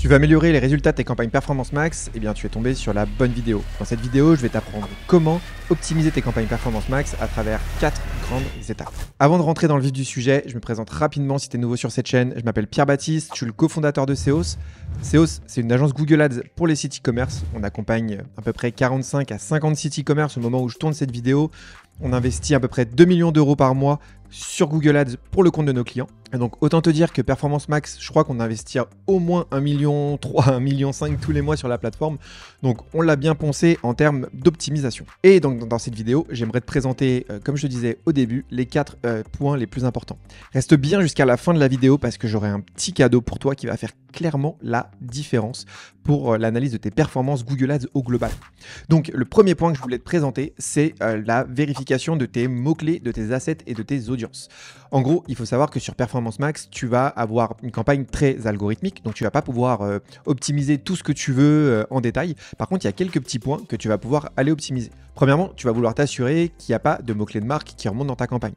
Tu veux améliorer les résultats de tes campagnes Performance Max Eh bien, tu es tombé sur la bonne vidéo. Dans cette vidéo, je vais t'apprendre comment optimiser tes campagnes Performance Max à travers quatre grandes étapes. Avant de rentrer dans le vif du sujet, je me présente rapidement si tu es nouveau sur cette chaîne. Je m'appelle Pierre Baptiste, je suis le cofondateur de Seos. Seos, c'est une agence Google Ads pour les sites e-commerce. On accompagne à peu près 45 à 50 sites e-commerce au moment où je tourne cette vidéo. On investit à peu près 2 millions d'euros par mois sur Google Ads pour le compte de nos clients. Donc autant te dire que Performance Max, je crois qu'on investit au moins 1 million 3, million 5 tous les mois sur la plateforme. Donc on l'a bien pensé en termes d'optimisation. Et donc dans cette vidéo, j'aimerais te présenter, euh, comme je disais au début, les 4 euh, points les plus importants. Reste bien jusqu'à la fin de la vidéo parce que j'aurai un petit cadeau pour toi qui va faire clairement la différence pour euh, l'analyse de tes performances Google Ads au global. Donc le premier point que je voulais te présenter, c'est la vérification de tes mots-clés, de tes assets et de tes audiences. En gros, il faut savoir que sur Performance max, tu vas avoir une campagne très algorithmique, donc tu vas pas pouvoir euh, optimiser tout ce que tu veux euh, en détail. Par contre, il y a quelques petits points que tu vas pouvoir aller optimiser. Premièrement, tu vas vouloir t'assurer qu'il n'y a pas de mots-clés de marque qui remontent dans ta campagne.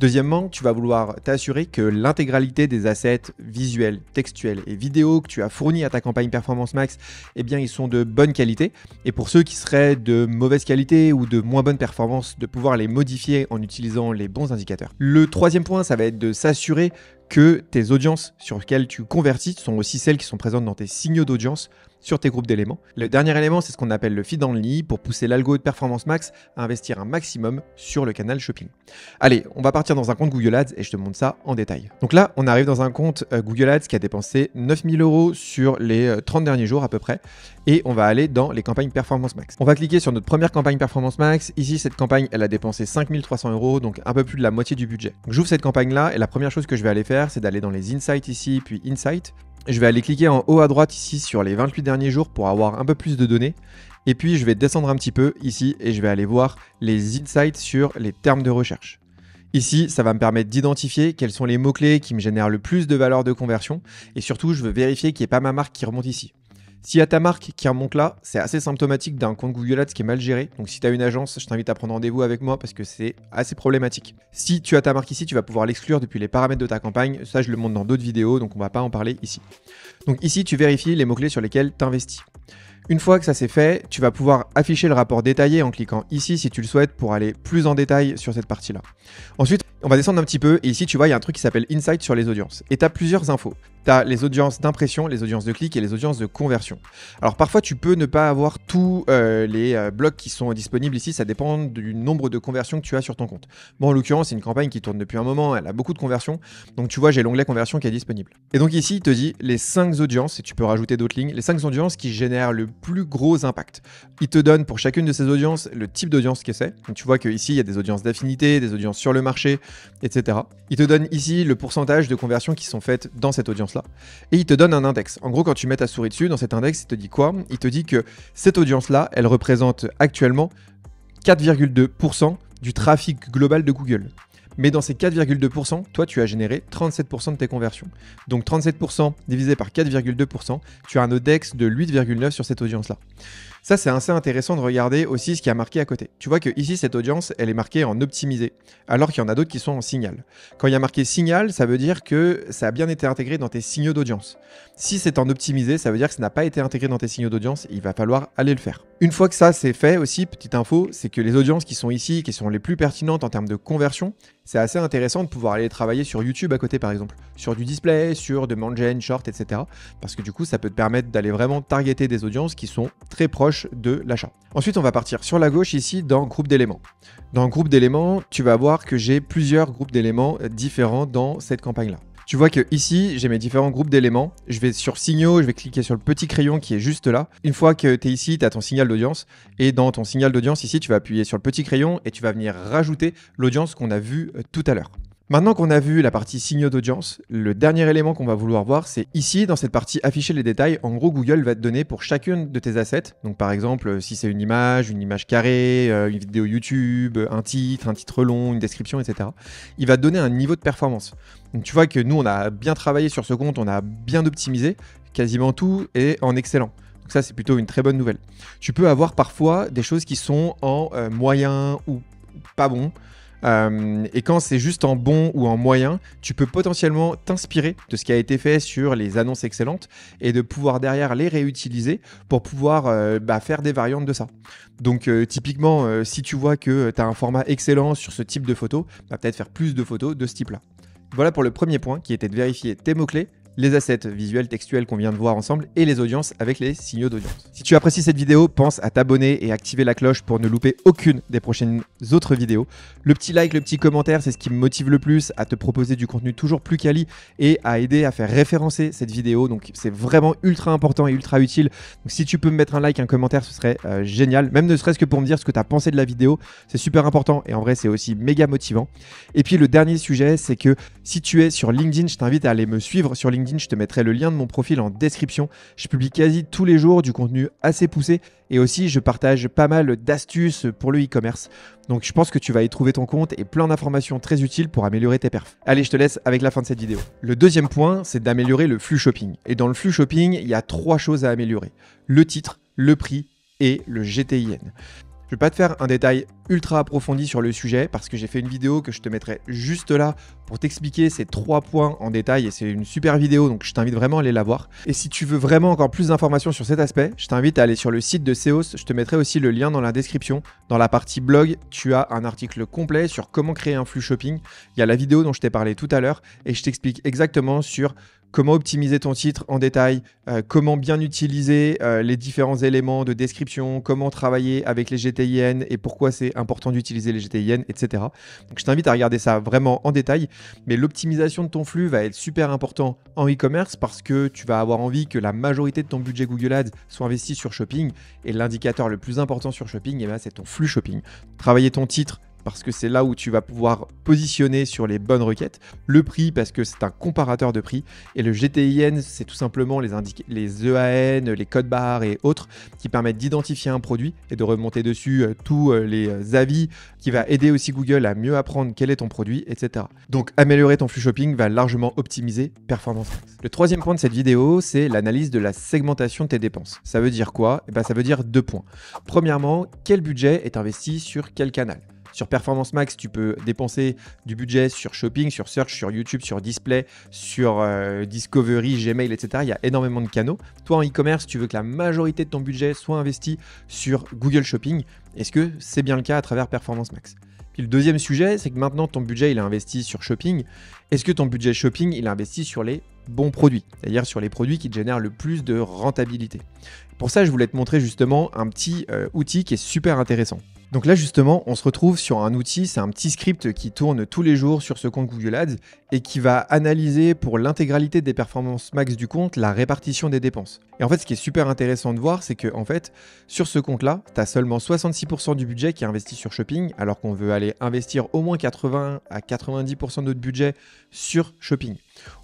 Deuxièmement, tu vas vouloir t'assurer que l'intégralité des assets visuels, textuels et vidéos que tu as fournis à ta campagne Performance Max, eh bien, ils sont de bonne qualité. Et pour ceux qui seraient de mauvaise qualité ou de moins bonne performance, de pouvoir les modifier en utilisant les bons indicateurs. Le troisième point, ça va être de s'assurer que tes audiences sur lesquelles tu convertis sont aussi celles qui sont présentes dans tes signaux d'audience sur tes groupes d'éléments. Le dernier élément, c'est ce qu'on appelle le feed only pour pousser l'algo de performance max à investir un maximum sur le canal shopping. Allez, on va partir dans un compte Google Ads et je te montre ça en détail. Donc là, on arrive dans un compte euh, Google Ads qui a dépensé 9000 euros sur les 30 euh, derniers jours à peu près et on va aller dans les campagnes performance max. On va cliquer sur notre première campagne performance max. Ici, cette campagne, elle a dépensé 5300 euros, donc un peu plus de la moitié du budget. J'ouvre cette campagne là et la première chose que je vais aller faire, c'est d'aller dans les insights ici, puis insight. Je vais aller cliquer en haut à droite ici sur les 28 derniers jours pour avoir un peu plus de données. Et puis je vais descendre un petit peu ici et je vais aller voir les insights sur les termes de recherche. Ici, ça va me permettre d'identifier quels sont les mots-clés qui me génèrent le plus de valeur de conversion et surtout, je veux vérifier qu'il n'y ait pas ma marque qui remonte ici. S'il y a ta marque qui remonte là, c'est assez symptomatique d'un compte Google Ads qui est mal géré. Donc si tu as une agence, je t'invite à prendre rendez-vous avec moi parce que c'est assez problématique. Si tu as ta marque ici, tu vas pouvoir l'exclure depuis les paramètres de ta campagne. Ça, je le montre dans d'autres vidéos, donc on va pas en parler ici. Donc ici, tu vérifies les mots-clés sur lesquels tu investis. Une fois que ça c'est fait, tu vas pouvoir afficher le rapport détaillé en cliquant ici si tu le souhaites pour aller plus en détail sur cette partie-là. Ensuite, on va descendre un petit peu et ici tu vois il y a un truc qui s'appelle Insight sur les audiences. Et tu as plusieurs infos. Tu as les audiences d'impression, les audiences de clics et les audiences de conversion. Alors parfois tu peux ne pas avoir tous euh, les euh, blocs qui sont disponibles ici, ça dépend du nombre de conversions que tu as sur ton compte. bon, en l'occurrence c'est une campagne qui tourne depuis un moment, elle a beaucoup de conversions, donc tu vois j'ai l'onglet conversion qui est disponible. Et donc ici il te dit les 5 audiences, et tu peux rajouter d'autres lignes, les 5 audiences qui génèrent le plus gros impact. Il te donne pour chacune de ces audiences le type d'audience que c'est. Donc tu vois qu'ici il y a des audiences d'affinité, des audiences sur le marché, etc. Il te donne ici le pourcentage de conversions qui sont faites dans cette audience-là. Et il te donne un index. En gros, quand tu mets ta souris dessus, dans cet index, il te dit quoi Il te dit que cette audience-là, elle représente actuellement 4,2% du trafic global de Google. Mais dans ces 4,2%, toi, tu as généré 37% de tes conversions. Donc 37% divisé par 4,2%, tu as un ODEX de 8,9 sur cette audience-là. Ça, c'est assez intéressant de regarder aussi ce qui a marqué à côté. Tu vois que ici, cette audience, elle est marquée en optimisé, alors qu'il y en a d'autres qui sont en signal. Quand il y a marqué signal, ça veut dire que ça a bien été intégré dans tes signaux d'audience. Si c'est en optimisé, ça veut dire que ça n'a pas été intégré dans tes signaux d'audience, il va falloir aller le faire. Une fois que ça c'est fait aussi, petite info, c'est que les audiences qui sont ici, qui sont les plus pertinentes en termes de conversion, c'est assez intéressant de pouvoir aller travailler sur YouTube à côté par exemple, sur du display, sur de Mangen, Short, etc. Parce que du coup, ça peut te permettre d'aller vraiment targeter des audiences qui sont très proches de l'achat. Ensuite, on va partir sur la gauche ici dans groupe d'éléments. Dans groupe d'éléments, tu vas voir que j'ai plusieurs groupes d'éléments différents dans cette campagne-là. Tu vois que ici, j'ai mes différents groupes d'éléments. Je vais sur signaux, je vais cliquer sur le petit crayon qui est juste là. Une fois que tu es ici, tu as ton signal d'audience. Et dans ton signal d'audience, ici, tu vas appuyer sur le petit crayon et tu vas venir rajouter l'audience qu'on a vue euh, tout à l'heure. Maintenant qu'on a vu la partie signaux d'audience, le dernier élément qu'on va vouloir voir, c'est ici, dans cette partie afficher les détails, en gros Google va te donner pour chacune de tes assets, donc par exemple euh, si c'est une image, une image carrée, euh, une vidéo YouTube, euh, un titre, un titre long, une description, etc. Il va te donner un niveau de performance. Donc tu vois que nous on a bien travaillé sur ce compte, on a bien optimisé, quasiment tout et en excellent. Donc ça c'est plutôt une très bonne nouvelle. Tu peux avoir parfois des choses qui sont en moyen ou pas bon. Euh, et quand c'est juste en bon ou en moyen, tu peux potentiellement t'inspirer de ce qui a été fait sur les annonces excellentes et de pouvoir derrière les réutiliser pour pouvoir euh, bah, faire des variantes de ça. Donc euh, typiquement, si tu vois que tu as un format excellent sur ce type de photo, bah, peut-être faire plus de photos de ce type-là. Voilà pour le premier point qui était de vérifier tes mots-clés les assets visuels, textuels qu'on vient de voir ensemble et les audiences avec les signaux d'audience. Si tu apprécies cette vidéo, pense à t'abonner et activer la cloche pour ne louper aucune des prochaines autres vidéos. Le petit like, le petit commentaire, c'est ce qui me motive le plus à te proposer du contenu toujours plus quali et à aider à faire référencer cette vidéo. Donc c'est vraiment ultra important et ultra utile. Donc si tu peux me mettre un like, un commentaire, ce serait euh, génial. Même ne serait-ce que pour me dire ce que tu as pensé de la vidéo, c'est super important et en vrai c'est aussi méga motivant. Et puis le dernier sujet, c'est que si tu es sur LinkedIn, je t'invite à aller me suivre sur LinkedIn je te mettrai le lien de mon profil en description. Je publie quasi tous les jours du contenu assez poussé et aussi je partage pas mal d'astuces pour le e-commerce. Donc je pense que tu vas y trouver ton compte et plein d'informations très utiles pour améliorer tes perfs. Allez, je te laisse avec la fin de cette vidéo. Le deuxième point, c'est d'améliorer le flux shopping. Et dans le flux shopping, il y a trois choses à améliorer. Le titre, le prix et le GTIN. Je ne vais pas te faire un détail ultra approfondi sur le sujet parce que j'ai fait une vidéo que je te mettrai juste là pour t'expliquer ces trois points en détail et c'est une super vidéo donc je t'invite vraiment à aller la voir. Et si tu veux vraiment encore plus d'informations sur cet aspect, je t'invite à aller sur le site de Seos, je te mettrai aussi le lien dans la description. Dans la partie blog, tu as un article complet sur comment créer un flux shopping. Il y a la vidéo dont je t'ai parlé tout à l'heure et je t'explique exactement sur comment optimiser ton titre en détail, euh, comment bien utiliser euh, les différents éléments de description, comment travailler avec les GTIN et pourquoi c'est important d'utiliser les GTIN, etc. Donc je t'invite à regarder ça vraiment en détail. Mais l'optimisation de ton flux va être super important en e-commerce parce que tu vas avoir envie que la majorité de ton budget Google Ads soit investi sur shopping. Et l'indicateur le plus important sur shopping, eh ben, c'est ton flux shopping. Travailler ton titre parce que c'est là où tu vas pouvoir positionner sur les bonnes requêtes. Le prix, parce que c'est un comparateur de prix. Et le GTIN, c'est tout simplement les, EAN, e les codes barres et autres qui permettent d'identifier un produit et de remonter dessus euh, tous euh, les euh, avis, qui va aider aussi Google à mieux apprendre quel est ton produit, etc. Donc améliorer ton flux shopping va largement optimiser Performance Le troisième point de cette vidéo, c'est l'analyse de la segmentation de tes dépenses. Ça veut dire quoi eh ben, Ça veut dire deux points. Premièrement, quel budget est investi sur quel canal sur Performance Max, tu peux dépenser du budget sur shopping, sur search, sur YouTube, sur display, sur euh, Discovery, Gmail, etc. Il y a énormément de canaux. Toi, en e-commerce, tu veux que la majorité de ton budget soit investi sur Google Shopping. Est-ce que c'est bien le cas à travers Performance Max puis le deuxième sujet, c'est que maintenant ton budget il est investi sur shopping. Est-ce que ton budget shopping il est investi sur les bons produits, c'est-à-dire sur les produits qui te génèrent le plus de rentabilité Pour ça, je voulais te montrer justement un petit euh, outil qui est super intéressant. Donc là justement, on se retrouve sur un outil, c'est un petit script qui tourne tous les jours sur ce compte Google Ads et qui va analyser pour l'intégralité des performances max du compte la répartition des dépenses. Et en fait, ce qui est super intéressant de voir, c'est que fait, sur ce compte-là, tu as seulement 66% du budget qui est investi sur shopping alors qu'on veut aller investir au moins 80 à 90% de notre budget sur shopping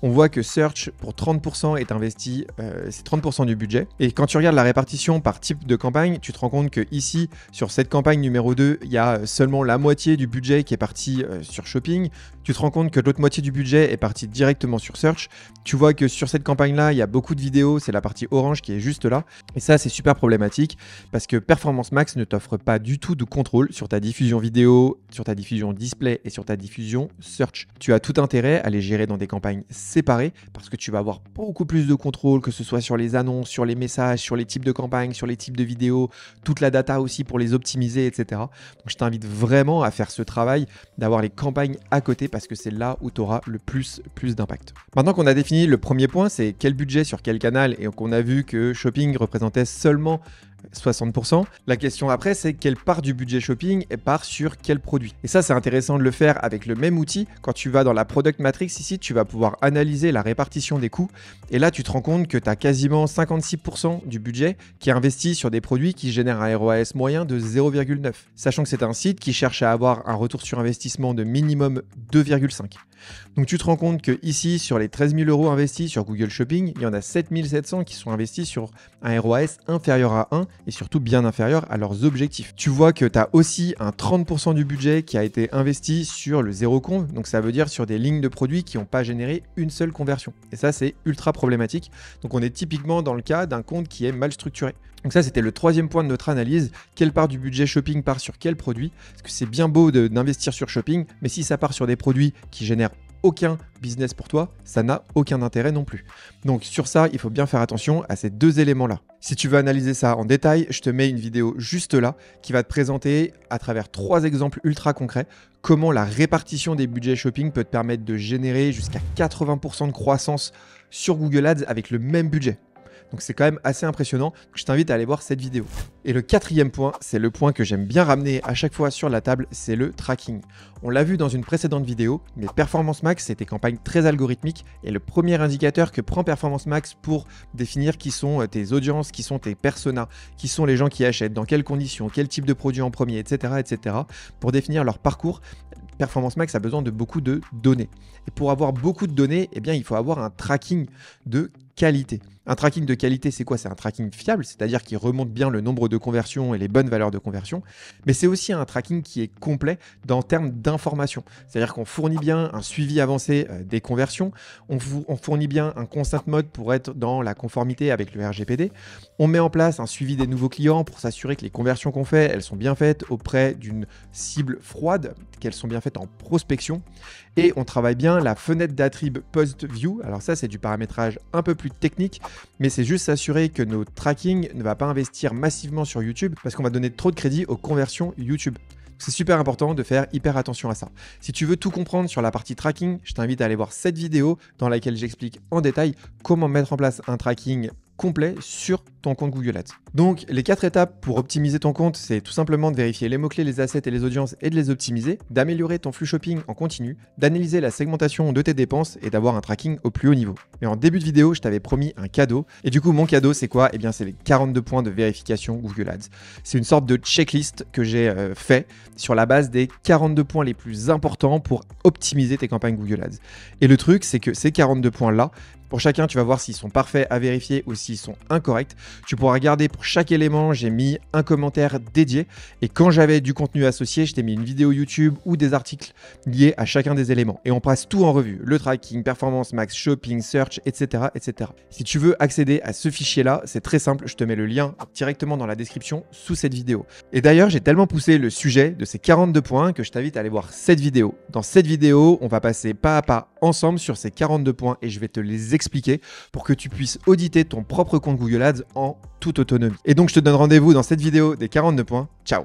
on voit que Search pour 30% est investi, euh, c'est 30% du budget. Et quand tu regardes la répartition par type de campagne, tu te rends compte que ici, sur cette campagne numéro 2, il y a euh, seulement la moitié du budget qui est parti euh, sur shopping. Tu te rends compte que l'autre moitié du budget est parti directement sur Search. Tu vois que sur cette campagne-là, il y a beaucoup de vidéos, c'est la partie orange qui est juste là. Et ça, c'est super problématique parce que Performance Max ne t'offre pas du tout de contrôle sur ta diffusion vidéo, sur ta diffusion display et sur ta diffusion search. Tu as tout intérêt à les gérer dans des campagnes séparés parce que tu vas avoir beaucoup plus de contrôle, que ce soit sur les annonces, sur les messages, sur les types de campagnes, sur les types de vidéos, toute la data aussi pour les optimiser, etc. Donc je t'invite vraiment à faire ce travail d'avoir les campagnes à côté parce que c'est là où tu auras le plus, plus d'impact. Maintenant qu'on a défini le premier point, c'est quel budget sur quel canal et qu'on a vu que shopping représentait seulement 60%. La question après, c'est quelle part du budget shopping part sur quel produit. Et ça, c'est intéressant de le faire avec le même outil. Quand tu vas dans la Product Matrix, ici, tu vas pouvoir analyser la répartition des coûts. Et là, tu te rends compte que tu as quasiment 56% du budget qui est investi sur des produits qui génèrent un ROAS moyen de 0,9. Sachant que c'est un site qui cherche à avoir un retour sur investissement de minimum 2,5. Donc tu te rends compte que ici, sur les 13 000 euros investis sur Google Shopping, il y en a 7 700 qui sont investis sur un ROAS inférieur à 1 et surtout bien inférieur à leurs objectifs. Tu vois que tu as aussi un 30% du budget qui a été investi sur le zéro compte, donc ça veut dire sur des lignes de produits qui n'ont pas généré une seule conversion. Et ça, c'est ultra problématique. Donc on est typiquement dans le cas d'un compte qui est mal structuré. Donc ça, c'était le troisième point de notre analyse. Quelle part du budget shopping part sur quel produit Parce que c'est bien beau d'investir sur shopping, mais si ça part sur des produits qui génèrent aucun business pour toi, ça n'a aucun intérêt non plus. Donc sur ça, il faut bien faire attention à ces deux éléments-là. Si tu veux analyser ça en détail, je te mets une vidéo juste là qui va te présenter à travers trois exemples ultra concrets comment la répartition des budgets shopping peut te permettre de générer jusqu'à 80% de croissance sur Google Ads avec le même budget. Donc c'est quand même assez impressionnant. je t'invite à aller voir cette vidéo. Et le quatrième point, c'est le point que j'aime bien ramener à chaque fois sur la table, c'est le tracking. On l'a vu dans une précédente vidéo, mais Performance Max, c'est des campagnes très algorithmiques et le premier indicateur que prend Performance Max pour définir qui sont euh, tes audiences, qui sont tes personas, qui sont les gens qui achètent, dans quelles conditions, quel type de produit en premier, etc. etc. pour définir leur parcours, Performance Max a besoin de beaucoup de données. Et pour avoir beaucoup de données, eh bien, il faut avoir un tracking de un tracking de qualité, c'est quoi C'est un tracking fiable, c'est-à-dire qui remonte bien le nombre de conversions et les bonnes valeurs de conversion, mais c'est aussi un tracking qui est complet dans termes d'information. C'est-à-dire qu'on fournit bien un suivi avancé euh, des conversions, on, fournit bien un consent mode pour être dans la conformité avec le RGPD, on met en place un suivi des nouveaux clients pour s'assurer que les conversions qu'on fait, elles sont bien faites auprès d'une cible froide, qu'elles sont bien faites en prospection, et on travaille bien la fenêtre d'attrib post-view, alors ça c'est du paramétrage un peu plus technique, mais c'est juste s'assurer que nos tracking ne va pas investir massivement sur YouTube parce qu'on va donner trop de crédit aux conversions YouTube. C'est super important de faire hyper attention à ça. Si tu veux tout comprendre sur la partie tracking, je t'invite à aller voir cette vidéo dans laquelle j'explique en détail comment mettre en place un tracking complet sur compte Google Ads. Donc les quatre étapes pour optimiser ton compte, c'est tout simplement de vérifier les mots-clés, les assets et les audiences et de les optimiser, d'améliorer ton flux shopping en continu, d'analyser la segmentation de tes dépenses et d'avoir un tracking au plus haut niveau. Mais en début de vidéo, je t'avais promis un cadeau. Et du coup, mon cadeau, c'est quoi Eh bien, c'est les 42 points de vérification Google Ads. C'est une sorte de checklist que j'ai euh, fait sur la base des 42 points les plus importants pour optimiser tes campagnes Google Ads. Et le truc, c'est que ces 42 points-là, pour chacun, tu vas voir s'ils sont parfaits à vérifier ou s'ils sont incorrects. Tu pourras regarder pour chaque élément, j'ai mis un commentaire dédié. Et quand j'avais du contenu associé, je t'ai mis une vidéo YouTube ou des articles liés à chacun des éléments. Et on passe tout en revue, le tracking, performance max, shopping, search, etc. etc. Si tu veux accéder à ce fichier-là, c'est très simple, je te mets le lien directement dans la description sous cette vidéo. Et d'ailleurs, j'ai tellement poussé le sujet de ces 42 points que je t'invite à aller voir cette vidéo. Dans cette vidéo, on va passer pas à pas ensemble sur ces 42 points et je vais te les expliquer pour que tu puisses auditer ton propre compte Google Ads en toute autonomie. Et donc je te donne rendez-vous dans cette vidéo des 42 points. Ciao